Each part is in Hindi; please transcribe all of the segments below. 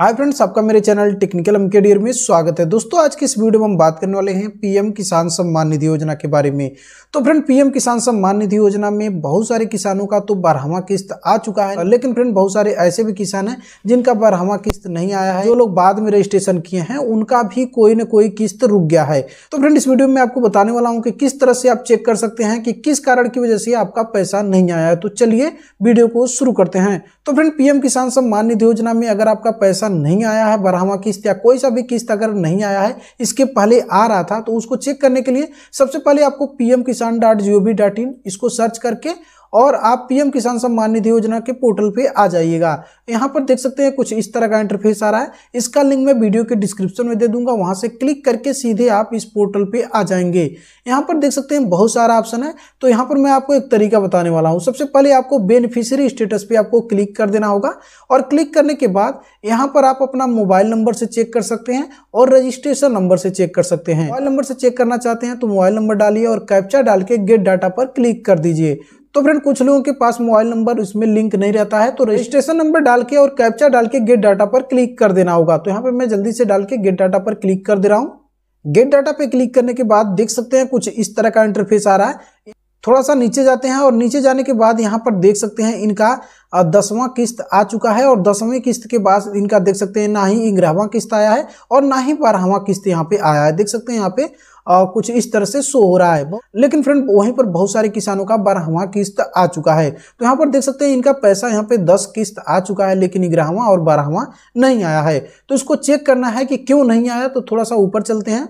हाय फ्रेंड्स आपका मेरे चैनल टेक्निकल के में स्वागत है दोस्तों आज के इस वीडियो में हम बात करने वाले हैं पीएम किसान सम्मान निधि योजना के बारे में तो फ्रेंड पीएम किसान सम्मान निधि योजना में बहुत सारे किसानों का तो बारहवा किस्त आ चुका है लेकिन फ्रेंड बहुत सारे ऐसे भी किसान हैं जिनका बारहवा किस्त नहीं आया है जो लोग बाद में रजिस्ट्रेशन किए हैं उनका भी कोई ना कोई किस्त रुक गया है तो फ्रेंड इस वीडियो में आपको बताने वाला हूँ कि किस तरह से आप चेक कर सकते हैं कि किस कारण की वजह से आपका पैसा नहीं आया है तो चलिए वीडियो को शुरू करते हैं तो फ्रेंड पीएम किसान सम्मान निधि योजना में अगर आपका पैसा पैसा नहीं आया है बारहवा किस्त या कोई सा भी किस्त अगर नहीं आया है इसके पहले आ रहा था तो उसको चेक करने के लिए सबसे पहले आपको पी किसान dot G O dot in इसको सर्च करके और आप पीएम किसान सम्मान निधि योजना के पोर्टल पे आ जाइएगा यहाँ पर देख सकते हैं कुछ इस तरह का इंटरफेस आ रहा है इसका लिंक मैं वीडियो के डिस्क्रिप्शन में दे दूंगा वहाँ से क्लिक करके सीधे आप इस पोर्टल पे आ जाएंगे यहाँ पर देख सकते हैं बहुत सारा ऑप्शन है तो यहाँ पर मैं आपको एक तरीका बताने वाला हूँ सबसे पहले आपको बेनिफिशियरी स्टेटस पे आपको क्लिक कर देना होगा और क्लिक करने के बाद यहाँ पर आप अपना मोबाइल नंबर से चेक कर सकते हैं और रजिस्ट्रेशन नंबर से चेक कर सकते हैं मोबाइल नंबर से चेक करना चाहते हैं तो मोबाइल नंबर डालिए और कैप्चा डाल के गेट डाटा पर क्लिक कर दीजिए तो फ्रेंड कुछ लोगों के पास मोबाइल नंबर इसमें लिंक नहीं रहता है तो रजिस्ट्रेशन नंबर डाल के और कैप्चा डाल के गेट डाटा पर क्लिक कर देना होगा तो यहाँ पे मैं जल्दी से डाल के गेट डाटा पर क्लिक कर दे रहा हूँ गेट डाटा पे क्लिक करने के बाद देख सकते हैं कुछ इस तरह का इंटरफेस आ रहा है थोड़ा सा नीचे जाते हैं और नीचे जाने के बाद यहाँ पर देख सकते हैं इनका दसवां किस्त आ चुका है और दसवें किस्त के बाद इनका देख सकते हैं ना ही ग्यारहवा किस्त आया है और ना ही बारहवा किस्त यहाँ पे आया है देख सकते हैं यहाँ पे आ, कुछ इस तरह से शो हो रहा है लेकिन फ्रेंड वहीं पर बहुत सारे किसानों का बारहवा किस्त आ चुका है तो यहाँ पर देख सकते हैं इनका पैसा यहाँ पे दस किस्त आ चुका है लेकिन ग्यारहवा और बारहवा नहीं आया है तो इसको चेक करना है कि क्यों नहीं आया तो थोड़ा सा ऊपर चलते हैं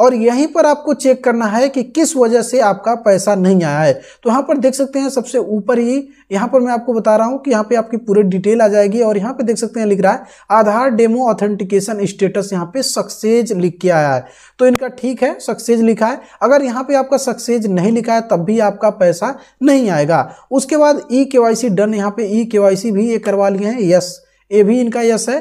और यहीं पर आपको चेक करना है कि किस वजह से आपका पैसा नहीं आया है तो यहाँ पर देख सकते हैं सबसे ऊपर ही यहाँ पर मैं आपको बता रहा हूँ कि यहाँ पे आपकी पूरी डिटेल आ जाएगी और यहाँ पे देख सकते हैं लिख रहा है आधार डेमो ऑथेंटिकेशन स्टेटस यहाँ पे सक्सेज लिख के आया है तो इनका ठीक है सक्सेज लिखा है अगर यहाँ पे आपका सक्सेज नहीं लिखा है तब भी आपका पैसा नहीं आएगा उसके बाद ई के डन यहाँ पे ई के भी ये करवा लिए हैं यस ये भी इनका यस है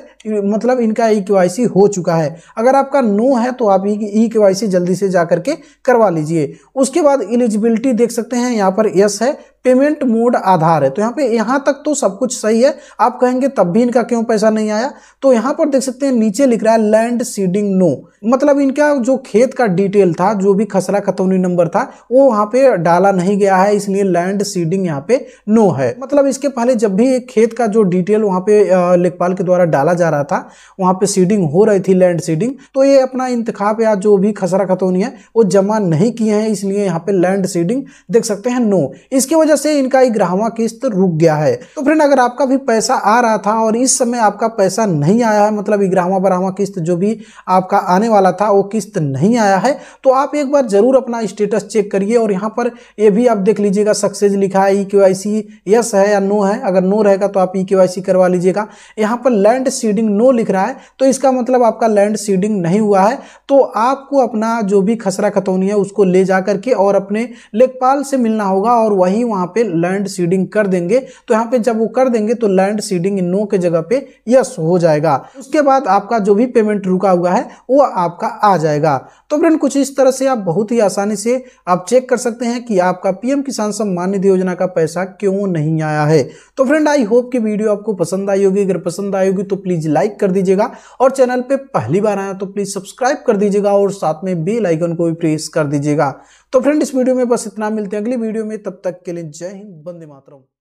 मतलब इनका ई e के हो चुका है अगर आपका नो है तो आप ई e के जल्दी से जा करके करवा लीजिए उसके बाद एलिजिबिलिटी देख सकते हैं यहाँ पर यस है पेमेंट मोड आधार है तो यहाँ पे यहाँ तक तो सब कुछ सही है आप कहेंगे तब भी इनका क्यों पैसा नहीं आया तो यहाँ पर देख सकते हैं नीचे लिख रहा है लैंड सीडिंग नो मतलब इनका जो खेत का डिटेल था जो भी खसरा खतौनी नंबर था वो वहाँ पे डाला नहीं गया है इसलिए लैंड सीडिंग यहाँ पे नो है मतलब इसके पहले जब भी खेत का जो डिटेल वहाँ पे लेखपाल के द्वारा डाला जा रहा था वहाँ पे सीडिंग हो रही थी लैंड सीडिंग तो ये अपना इंतखाब या जो भी खसरा खतौनी है वो जमा नहीं किए हैं इसलिए यहाँ पे लैंड सीडिंग देख सकते हैं नो इसकी वजह वजह से इनका ये ग्राहवा किस्त रुक गया है तो फ्रेंड अगर आपका भी पैसा आ रहा था और इस समय आपका पैसा नहीं आया है मतलब ग्राहवा बराहवा किस्त जो भी आपका आने वाला था वो किस्त नहीं आया है तो आप एक बार जरूर अपना स्टेटस चेक करिए और यहाँ पर ये भी आप देख लीजिएगा सक्सेस लिखा है ई के वाई सी यस है या नो है अगर नो रहेगा तो आप ई के वाई सी करवा लीजिएगा यहाँ पर लैंड सीडिंग नो लिख रहा है तो इसका मतलब आपका लैंड सीडिंग नहीं हुआ है तो आपको अपना जो भी खसरा खतौनी है उसको ले जा करके और अपने लेखपाल से मिलना होगा और वही वहाँ यहाँ पे लैंड सीडिंग कर देंगे तो यहाँ पे जब वो कर देंगे तो लैंड सीडिंग नो के जगह पे यस हो जाएगा उसके बाद आपका जो भी पेमेंट रुका हुआ है वो आपका आ जाएगा तो फ्रेंड कुछ इस तरह से आप बहुत ही आसानी से आप चेक कर सकते हैं कि आपका पीएम किसान सम्मान निधि योजना का पैसा क्यों नहीं आया है तो फ्रेंड आई होप की वीडियो आपको पसंद आई होगी अगर पसंद आई होगी तो प्लीज लाइक कर दीजिएगा और चैनल पर पहली बार आया तो प्लीज सब्सक्राइब कर दीजिएगा और साथ में बेल आइकन को भी प्रेस कर दीजिएगा तो फ्रेंड इस वीडियो में बस इतना मिलते हैं अगली वीडियो में तब तक के लिए जय हिंद बंदे मातरम